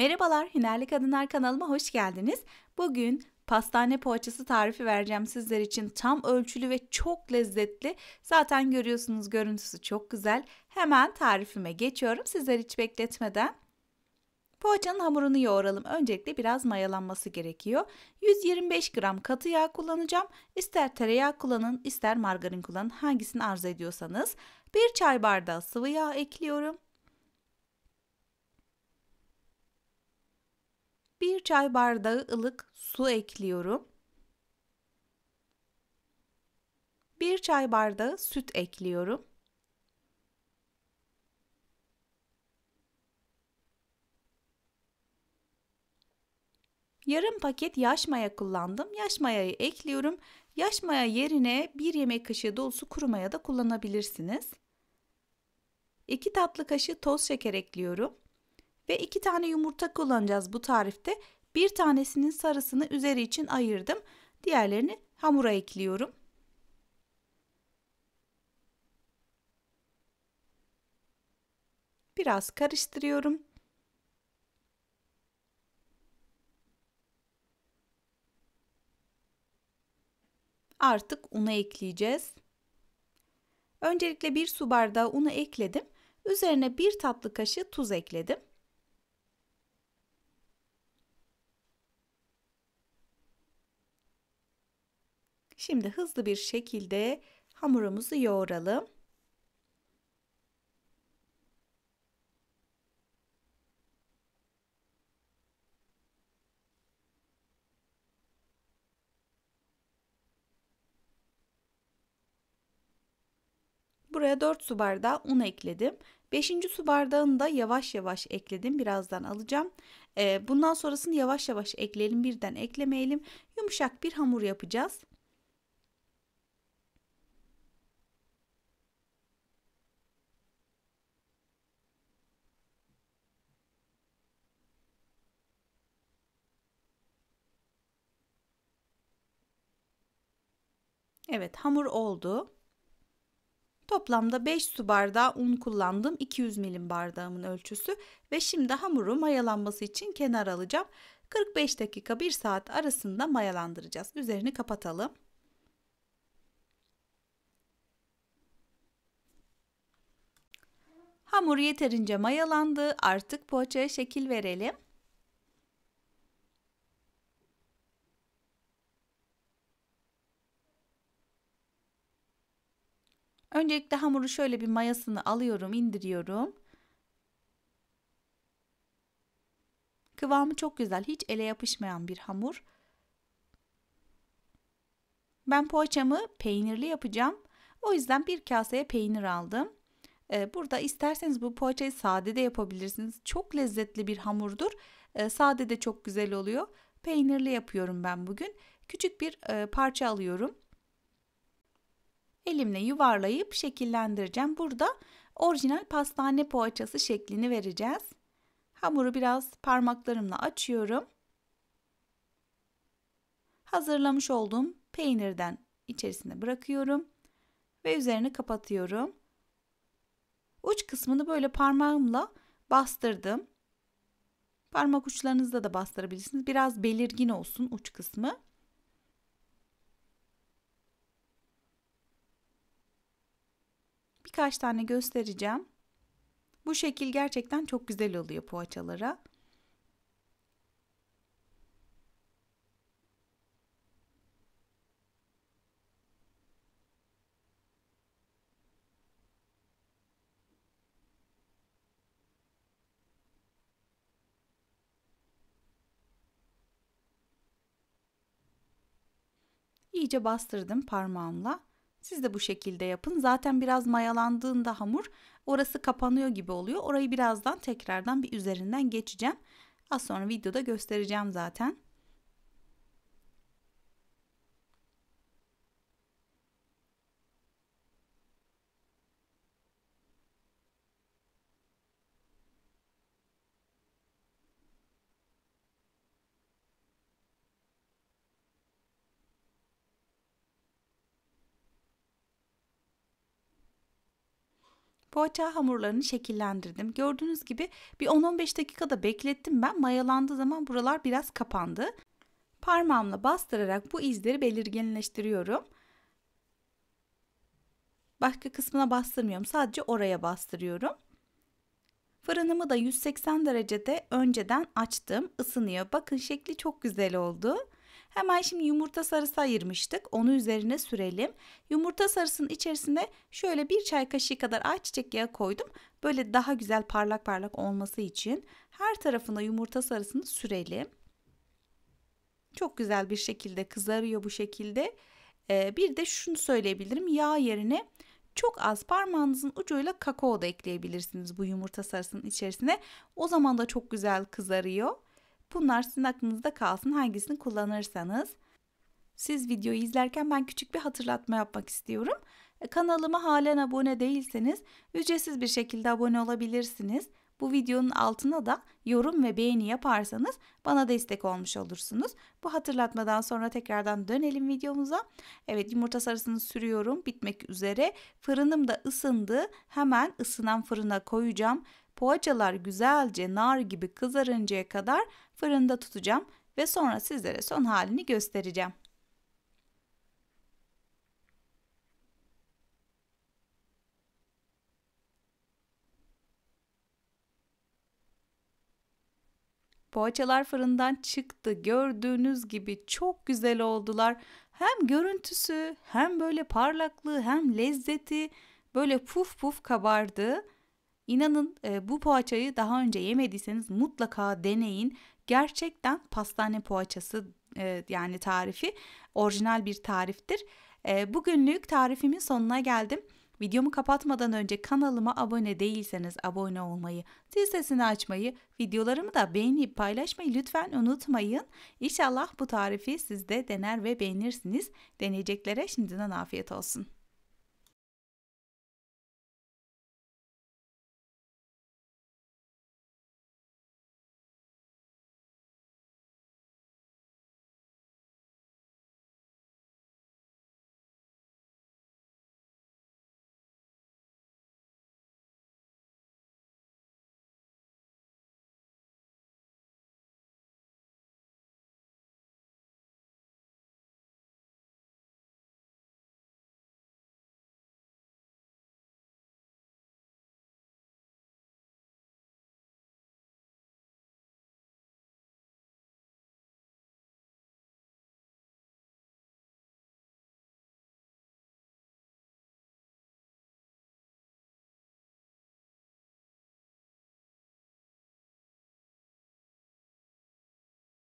Merhabalar, Hünerli Kadınlar kanalıma hoş geldiniz. Bugün pastane poğaçası tarifi vereceğim sizler için. Tam ölçülü ve çok lezzetli. Zaten görüyorsunuz görüntüsü çok güzel. Hemen tarifime geçiyorum sizler hiç bekletmeden. Poğaçanın hamurunu yoğuralım. Öncelikle biraz mayalanması gerekiyor. 125 gram katı yağ kullanacağım. İster tereyağı kullanın, ister margarin kullanın. Hangisini arzu ediyorsanız. 1 çay bardağı sıvı yağ ekliyorum. 1 çay bardağı ılık su ekliyorum. 1 çay bardağı süt ekliyorum. Yarım paket yaş maya kullandım. Yaş mayayı ekliyorum. Yaş maya yerine 1 yemek kaşığı dolusu kuru maya da kullanabilirsiniz. 2 tatlı kaşığı toz şeker ekliyorum ve 2 tane yumurta kullanacağız bu tarifte. Bir tanesinin sarısını üzeri için ayırdım. Diğerlerini hamura ekliyorum. Biraz karıştırıyorum. Artık unu ekleyeceğiz. Öncelikle bir su bardağı unu ekledim. Üzerine bir tatlı kaşığı tuz ekledim. Şimdi hızlı bir şekilde hamurumuzu yoğuralım. Buraya 4 su bardağı un ekledim. 5. su bardağını da yavaş yavaş ekledim. Birazdan alacağım. Ee, bundan sonrasını yavaş yavaş ekleyelim. Birden eklemeyelim. Yumuşak bir hamur yapacağız. Evet hamur oldu. Toplamda 5 su bardağı un kullandım. 200 milim bardağımın ölçüsü. Ve şimdi hamuru mayalanması için kenara alacağım. 45 dakika 1 saat arasında mayalandıracağız. Üzerini kapatalım. Hamur yeterince mayalandı. Artık poğaçaya şekil verelim. Öncelikle hamuru şöyle bir mayasını alıyorum, indiriyorum. Kıvamı çok güzel, hiç ele yapışmayan bir hamur. Ben poğaçamı peynirli yapacağım. O yüzden bir kaseye peynir aldım. Ee, burada isterseniz bu poğaçayı sade de yapabilirsiniz. Çok lezzetli bir hamurdur. Ee, sade de çok güzel oluyor. Peynirli yapıyorum ben bugün. Küçük bir e, parça alıyorum elimle yuvarlayıp şekillendireceğim. Burada orijinal pastane poğaçası şeklini vereceğiz. Hamuru biraz parmaklarımla açıyorum. Hazırlamış olduğum peynirden içerisine bırakıyorum ve üzerini kapatıyorum. Uç kısmını böyle parmağımla bastırdım. Parmak uçlarınızda da bastırabilirsiniz. Biraz belirgin olsun uç kısmı. Birkaç tane göstereceğim. Bu şekil gerçekten çok güzel oluyor poğaçalara. İyice bastırdım parmağımla. Siz de bu şekilde yapın. Zaten biraz mayalandığında hamur orası kapanıyor gibi oluyor. Orayı birazdan tekrardan bir üzerinden geçeceğim. Az sonra videoda göstereceğim zaten. poğaça hamurlarını şekillendirdim. Gördüğünüz gibi bir 10-15 dakikada beklettim ben. Mayalandığı zaman buralar biraz kapandı. Parmağımla bastırarak bu izleri belirginleştiriyorum. Başka kısmına bastırmıyorum. Sadece oraya bastırıyorum. Fırınımı da 180 derecede önceden açtım. Isınıyor. Bakın şekli çok güzel oldu. Hemen şimdi yumurta sarısı ayırmıştık. Onu üzerine sürelim. Yumurta sarısının içerisine şöyle bir çay kaşığı kadar ayçiçek yağı koydum. Böyle daha güzel parlak parlak olması için her tarafına yumurta sarısını sürelim. Çok güzel bir şekilde kızarıyor bu şekilde. Ee, bir de şunu söyleyebilirim. Yağ yerine çok az parmağınızın ucuyla kakao da ekleyebilirsiniz bu yumurta sarısının içerisine. O zaman da çok güzel kızarıyor. Bunlar sizin aklınızda kalsın hangisini kullanırsanız. Siz videoyu izlerken ben küçük bir hatırlatma yapmak istiyorum. E, kanalıma halen abone değilseniz ücretsiz bir şekilde abone olabilirsiniz. Bu videonun altına da yorum ve beğeni yaparsanız bana destek olmuş olursunuz. Bu hatırlatmadan sonra tekrardan dönelim videomuza. Evet yumurta sarısını sürüyorum bitmek üzere. Fırınım da ısındı. Hemen ısınan fırına koyacağım. Poğaçalar güzelce nar gibi kızarıncaya kadar fırında tutacağım ve sonra sizlere son halini göstereceğim. Poğaçalar fırından çıktı. Gördüğünüz gibi çok güzel oldular. Hem görüntüsü, hem böyle parlaklığı, hem lezzeti böyle puf puf kabardı. İnanın e, bu poğaçayı daha önce yemediyseniz mutlaka deneyin. Gerçekten pastane poğaçası e, yani tarifi orijinal bir tariftir. E, bugünlük tarifimin sonuna geldim. Videomu kapatmadan önce kanalıma abone değilseniz abone olmayı, zil sesini açmayı, videolarımı da beğenip paylaşmayı lütfen unutmayın. İnşallah bu tarifi siz de dener ve beğenirsiniz. Deneyeceklere şimdiden afiyet olsun.